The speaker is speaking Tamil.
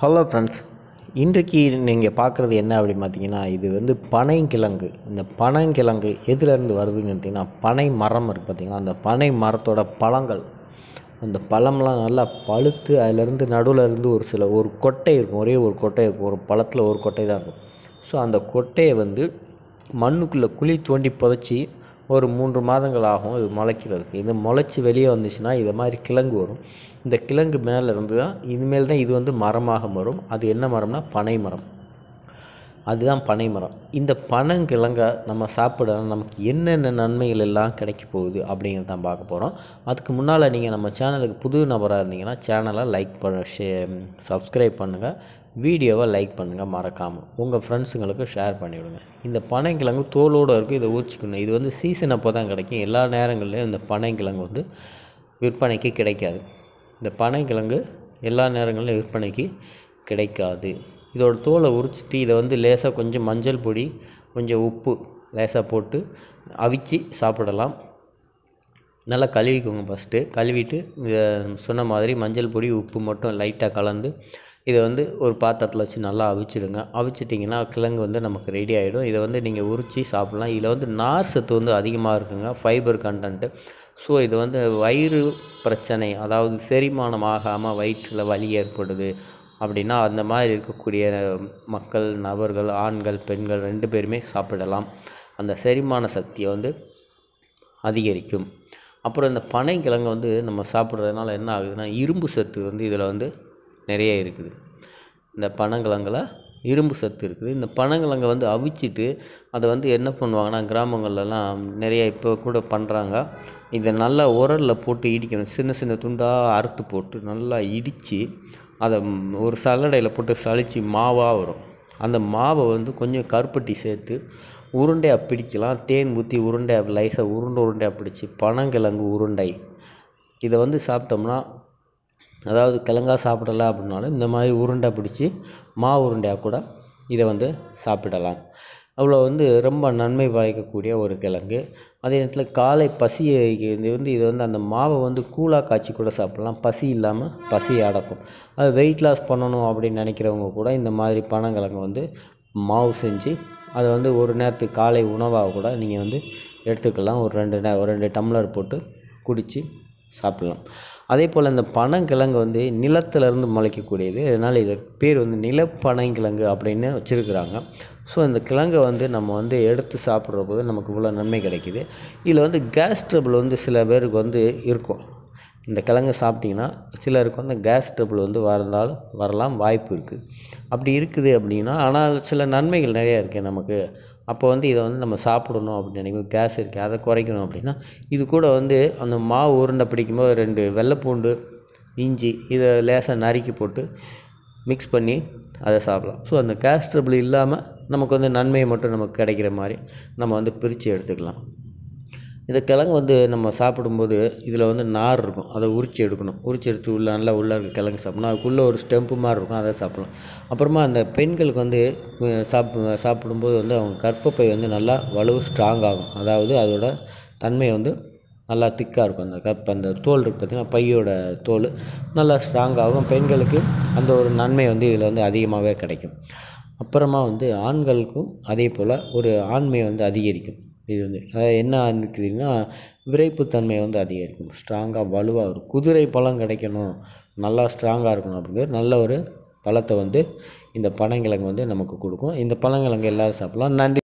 ஹலோ ஃப்ரெண்ட்ஸ் இன்றைக்கு நீங்கள் பார்க்குறது என்ன அப்படின்னு பார்த்தீங்கன்னா இது வந்து பனைங்கிழங்கு இந்த பனைங்கிழங்கு எதுலேருந்து வருதுன்னு பார்த்தீங்கன்னா பனை மரம் இருக்குது பார்த்தீங்கன்னா அந்த பனை மரத்தோட பழங்கள் அந்த பழம்லாம் நல்லா பழுத்து அதிலேருந்து நடுவில் இருந்து ஒரு சில ஒரு கொட்டை இருக்கும் ஒரே ஒரு கொட்டை இருக்கும் ஒரு பழத்தில் ஒரு கொட்டை தான் இருக்கும் ஸோ அந்த கொட்டையை வந்து மண்ணுக்குள்ளே குழி தோண்டி புதைச்சி ஒரு மூன்று மாதங்கள் ஆகும் இது முளைக்கிறதுக்கு இது முளைச்சி வெளியே வந்துச்சுன்னா இது மாதிரி கிழங்கு வரும் இந்த கிழங்கு மேலே இருந்து தான் இனிமேல் தான் இது வந்து மரமாக வரும் அது என்ன மரம்னா பனை மரம் அதுதான் பனை மரம் இந்த பனங்கிழங்கை நம்ம சாப்பிட நமக்கு என்னென்ன நன்மைகள் எல்லாம் கிடைக்க போகுது அப்படிங்கிறது தான் பார்க்க போகிறோம் அதுக்கு முன்னால் நீங்கள் நம்ம சேனலுக்கு புது நபராக இருந்தீங்கன்னா சேனலை லைக் பண்ண ஷே சப்ஸ்கிரைப் பண்ணுங்கள் வீடியோவை லைக் பண்ணுங்கள் மறக்காமல் உங்கள் ஃப்ரெண்ட்ஸுங்களுக்கு ஷேர் பண்ணிவிடுங்க இந்த பனைக்கிழங்கு தோலோடு இருக்குது இதை ஊச்சிக்கணும் இது வந்து சீசன் அப்போ தான் கிடைக்கும் எல்லா நேரங்கள்லேயும் இந்த பனைக்கிழங்கு வந்து விற்பனைக்கு கிடைக்காது இந்த பனைக்கிழங்கு எல்லா நேரங்களிலும் விற்பனைக்கு கிடைக்காது இதோட தோலை உரிச்சிட்டு இதை வந்து லேசாக கொஞ்சம் மஞ்சள் பொடி கொஞ்சம் உப்பு லேசாக போட்டு அவிச்சு சாப்பிடலாம் நல்லா கழுவிக்கோங்க ஃபஸ்ட்டு கழுவிட்டு சொன்ன மாதிரி மஞ்சள் பொடி உப்பு மட்டும் லைட்டாக கலந்து இதை வந்து ஒரு பாத்திரத்தில் வச்சு நல்லா அவிச்சிடுங்க அவிச்சிட்டிங்கன்னா கிழங்கு வந்து நமக்கு ரெடி ஆகிடும் இதை வந்து நீங்கள் உரித்து சாப்பிட்லாம் இதில் வந்து நார் சத்து வந்து அதிகமாக இருக்குங்க ஃபைபர் கண்டென்ட்டு ஸோ இது வந்து வயிறு பிரச்சனை அதாவது செரிமானம் ஆகாமல் வயிற்றில் வலி ஏற்படுது அப்படின்னா அந்த மாதிரி இருக்கக்கூடிய மக்கள் நபர்கள் ஆண்கள் பெண்கள் ரெண்டு பேருமே சாப்பிடலாம் அந்த செரிமான சக்தியை வந்து அதிகரிக்கும் அப்புறம் இந்த பனைக்கிழங்கு வந்து நம்ம சாப்பிட்றதுனால என்ன ஆகுதுன்னா இரும்பு சத்து வந்து இதில் வந்து நிறைய இருக்குது இந்த பனங்கிழங்குல இரும்பு சத்து இருக்குது இந்த பனங்கிழங்க வந்து அவிச்சிட்டு அதை வந்து என்ன பண்ணுவாங்கன்னா கிராமங்கள்லலாம் நிறைய இப்போ கூட பண்ணுறாங்க இதை நல்லா உரலில் போட்டு இடிக்கணும் சின்ன சின்ன துண்டாக அறுத்து போட்டு நல்லா இடித்து அதை ஒரு சல்லடையில் போட்டு சளிச்சு மாவாக வரும் அந்த மாவை வந்து கொஞ்சம் கருப்பட்டி சேர்த்து உருண்டையாக பிடிக்கலாம் தேன் ஊற்றி உருண்டையாக லைஸாக உருண்டை உருண்டையாக பிடிச்சி பனங்கிழங்கு உருண்டை இதை வந்து சாப்பிட்டோம்னா அதாவது கிழங்கா சாப்பிடல அப்படின்னாலும் இந்த மாதிரி உருண்டை பிடிச்சி மா உருண்டையாக கூட இதை வந்து சாப்பிடலாம் அவ்வளோ வந்து ரொம்ப நன்மை பயக்கக்கூடிய ஒரு கிழங்கு அதே நேரத்தில் காலை பசியை இது வந்து இதை வந்து அந்த மாவை வந்து கூழாக காய்ச்சி கூட சாப்பிட்லாம் பசி இல்லாமல் பசி அடக்கும் அது வெயிட் லாஸ் பண்ணணும் அப்படின்னு நினைக்கிறவங்க கூட இந்த மாதிரி பனங்கிழங்கு வந்து மாவு செஞ்சு அதை வந்து ஒரு நேரத்துக்கு காலை உணவாக கூட நீங்கள் வந்து எடுத்துக்கலாம் ஒரு ரெண்டு நே ஒரு ரெண்டு டம்ளர் போட்டு குடித்து சாப்பிட்லாம் அதே போல் இந்த பனங்கிழங்கு வந்து நிலத்துலேருந்து முளைக்கக்கூடியது அதனால் இதற்கு பேர் வந்து நிலப்பனங்கிழங்கு அப்படின்னு வச்சுருக்குறாங்க ஸோ இந்த கிழங்கை வந்து நம்ம வந்து எடுத்து சாப்பிட்ற போது நமக்கு இவ்வளோ நன்மை கிடைக்கிது இதில் வந்து கேஸ் ட்ரபிள் வந்து சில பேருக்கு வந்து இருக்கும் இந்த கிழங்க சாப்பிட்டிங்கன்னா சிலருக்கு வந்து கேஸ் ட்ரபுள் வந்து வரதால் வரலாம் வாய்ப்பு இருக்குது அப்படி இருக்குது அப்படின்னா ஆனால் சில நன்மைகள் நிறையா இருக்குது நமக்கு அப்போ வந்து இதை வந்து நம்ம சாப்பிடணும் அப்படின்னு நினைக்கும் கேஸ் இருக்குது அதை குறைக்கணும் அப்படின்னா இது கூட வந்து அந்த மாவு உருண்டை பிடிக்கும்போது ரெண்டு வெள்ளைப்பூண்டு இஞ்சி இதை லேசாக நறுக்கி போட்டு மிக்ஸ் பண்ணி அதை சாப்பிடலாம் ஸோ அந்த கேஸ் ட்ரபுள் இல்லாமல் நமக்கு வந்து நன்மையை மட்டும் நமக்கு கிடைக்கிற மாதிரி நம்ம வந்து பிரித்து எடுத்துக்கலாம் இந்த கிழங்கு வந்து நம்ம சாப்பிடும்போது இதில் வந்து நார் இருக்கும் அதை உரித்து எடுக்கணும் உரித்து எடுத்து உள்ளே நல்லா உள்ளே இருக்க கிழங்கு சாப்பிட்ணும் அதுக்குள்ளே ஒரு ஸ்டெம்பு மாதிரி இருக்கும் அதை சாப்பிட்லாம் அப்புறமா அந்த பெண்களுக்கு வந்து சாப் சாப்பிடும்போது வந்து அவங்க கர்ப்பப்பை வந்து நல்லா வலு ஸ்ட்ராங் ஆகும் அதாவது அதோட தன்மை வந்து நல்லா திக்காக இருக்கும் அந்த கப் அந்த தோல் இருக்குது பார்த்திங்கன்னா பையோட தோல் நல்லா ஸ்ட்ராங்காகும் பெண்களுக்கு அந்த ஒரு நன்மை வந்து இதில் வந்து அதிகமாகவே கிடைக்கும் அப்புறமா வந்து ஆண்களுக்கும் அதே போல் ஒரு ஆண்மை வந்து அதிகரிக்கும் இது வந்து என்ன ஆரம்பிக்குதுன்னா தன்மை வந்து அதிகரிக்கும் ஸ்ட்ராங்காக வலுவாக இருக்கும் குதிரை பழம் கிடைக்கணும் நல்லா ஸ்ட்ராங்காக இருக்கணும் அப்படிங்கிற நல்ல ஒரு பழத்தை வந்து இந்த பனங்கிழங்கு வந்து நமக்கு கொடுக்கும் இந்த பனங்கிழங்கு எல்லோரும் சாப்பிட்லாம் நன்றி